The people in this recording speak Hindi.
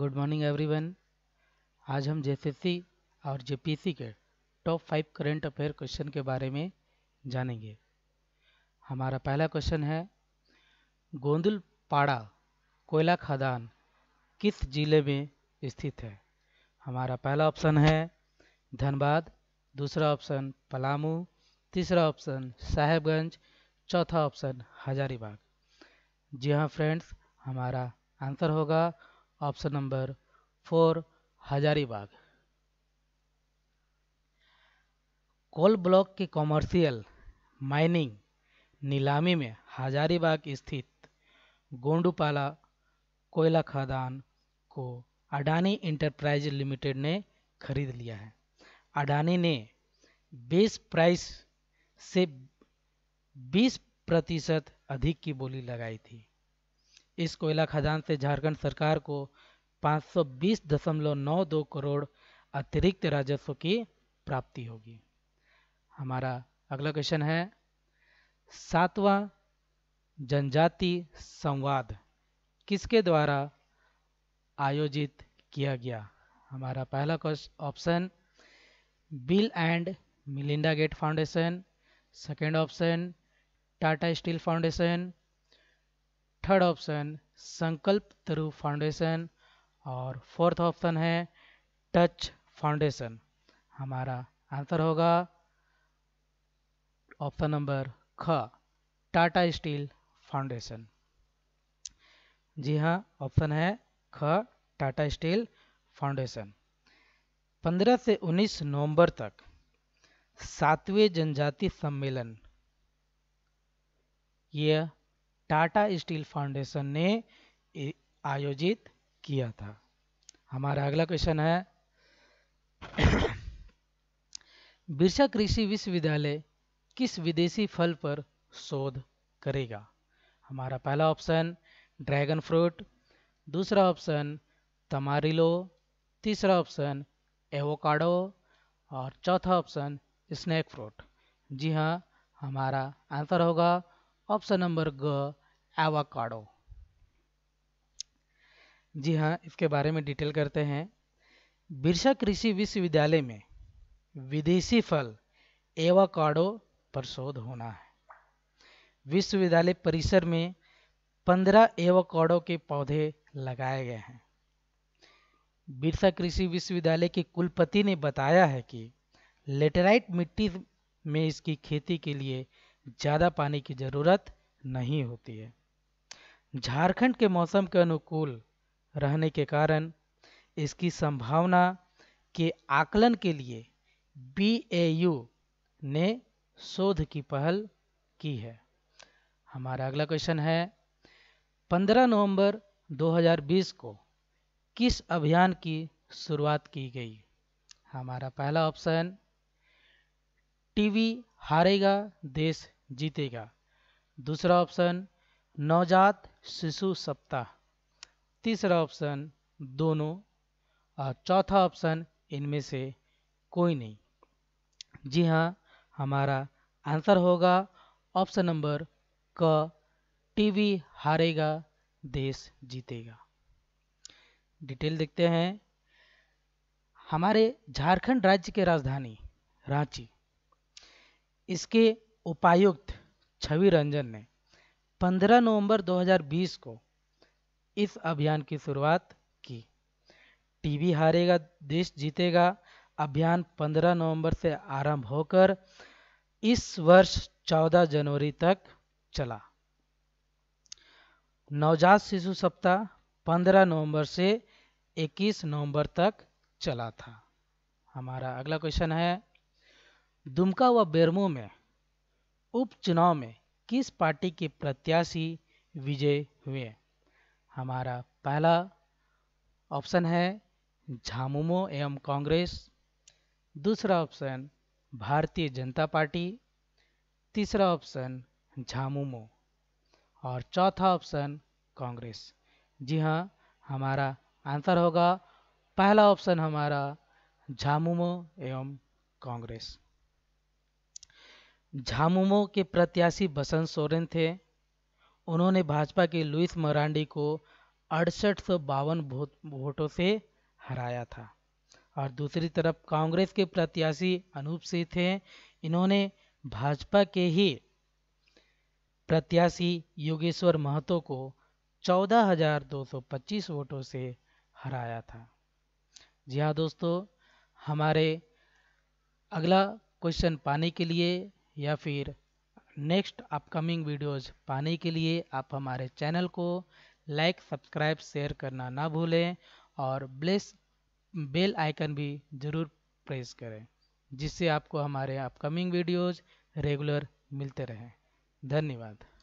गुड मॉर्निंग एवरीवन आज हम सी और जेपीसी के top five current affair question के बारे में जानेंगे हमारा पहला क्वेश्चन है गोंदुलपाड़ा कोयला खदान किस जिले में स्थित है हमारा पहला ऑप्शन है धनबाद दूसरा ऑप्शन पलामू तीसरा ऑप्शन साहेबगंज चौथा ऑप्शन हजारीबाग जी हाँ फ्रेंड्स हमारा आंसर होगा option number four Hazaribagh coal block के कॉमर्शियल माइनिंग नीलामी में हजारीबाग स्थित गोंडूपाला कोयला खदान को अडानी इंटरप्राइज लिमिटेड ने खरीद लिया है अडानी ने बेस प्राइस से 20 प्रतिशत अधिक की बोली लगाई थी इस कोयला खदान से झारखंड सरकार को पाँच करोड़ अतिरिक्त राजस्व की प्राप्ति होगी हमारा अगला क्वेश्चन है सातवां जनजाति संवाद किसके द्वारा आयोजित किया गया हमारा पहला option Bill and Melinda Gate Foundation second option Tata Steel Foundation third option Sankalp Taru Foundation और फोर्थ ऑप्शन है टच फाउंडेशन हमारा आंसर होगा ऑप्शन नंबर ख टाटा स्टील फाउंडेशन जी हाँ ऑप्शन है ख टाटा स्टील फाउंडेशन 15 से 19 नवंबर तक सातवें जनजाति सम्मेलन यह टाटा स्टील फाउंडेशन ने आयोजित किया था हमारा अगला क्वेश्चन है बिरसा कृषि विश्वविद्यालय किस विदेशी फल पर शोध करेगा हमारा पहला ऑप्शन ड्रैगन फ्रूट दूसरा ऑप्शन तमारिलो तीसरा ऑप्शन एवोकाडो और चौथा ऑप्शन स्नैक फ्रूट जी हाँ हमारा आंसर होगा ऑप्शन नंबर ग एवाकाडो जी हाँ इसके बारे में डिटेल करते हैं बिरसा कृषि विश्वविद्यालय में विदेशी फल एवाकाडो पर शोध होना है विश्वविद्यालय परिसर में पंद्रह एवाकाडो के पौधे लगाए गए हैं बिरसा कृषि विश्वविद्यालय के कुलपति ने बताया है कि लेटेराइट मिट्टी में इसकी खेती के लिए ज़्यादा पानी की ज़रूरत नहीं होती है झारखंड के मौसम के अनुकूल रहने के कारण इसकी संभावना के आकलन के लिए बी ने शोध की पहल की है हमारा अगला क्वेश्चन है 15 नवंबर 2020 को किस अभियान की शुरुआत की गई हमारा पहला ऑप्शन टीवी हारेगा देश जीतेगा दूसरा ऑप्शन नवजात शिशु सप्ताह तीसरा ऑप्शन दोनों और चौथा ऑप्शन इनमें से कोई नहीं जी हाँ हमारा आंसर होगा ऑप्शन नंबर क टीवी हारेगा देश जीतेगा डिटेल देखते हैं हमारे झारखंड राज्य के राजधानी रांची इसके उपायुक्त छवि रंजन ने 15 नवंबर 2020 को इस अभियान की शुरुआत की टीवी हारेगा देश जीतेगा अभियान 15 नवंबर से आरंभ होकर इस वर्ष 14 जनवरी तक चला नवजात शिशु सप्ताह 15 नवंबर से 21 नवंबर तक चला था हमारा अगला क्वेश्चन है दुमका व बेरमो में उपचुनाव में किस पार्टी के प्रत्याशी विजय हुए हमारा पहला ऑप्शन है झामुमो एवं कांग्रेस दूसरा ऑप्शन भारतीय जनता पार्टी तीसरा ऑप्शन झामुमो और चौथा ऑप्शन कांग्रेस जी हाँ हमारा आंसर होगा पहला ऑप्शन हमारा झामुमो एवं कांग्रेस झामुमो के प्रत्याशी बसंत सोरेन थे उन्होंने भाजपा के लुइस मरांडी को अड़सठ सौ बावन वोटों से हराया था और दूसरी तरफ कांग्रेस के प्रत्याशी अनूप सिंह थे इन्होंने भाजपा के ही प्रत्याशी योगेश्वर महतो को 14,225 वोटों से हराया था जी हाँ दोस्तों हमारे अगला क्वेश्चन पाने के लिए या फिर नेक्स्ट अपकमिंग वीडियोस पाने के लिए आप हमारे चैनल को लाइक सब्सक्राइब शेयर करना ना भूलें और ब्लेस बेल आइकन भी ज़रूर प्रेस करें जिससे आपको हमारे अपकमिंग वीडियोस रेगुलर मिलते रहें धन्यवाद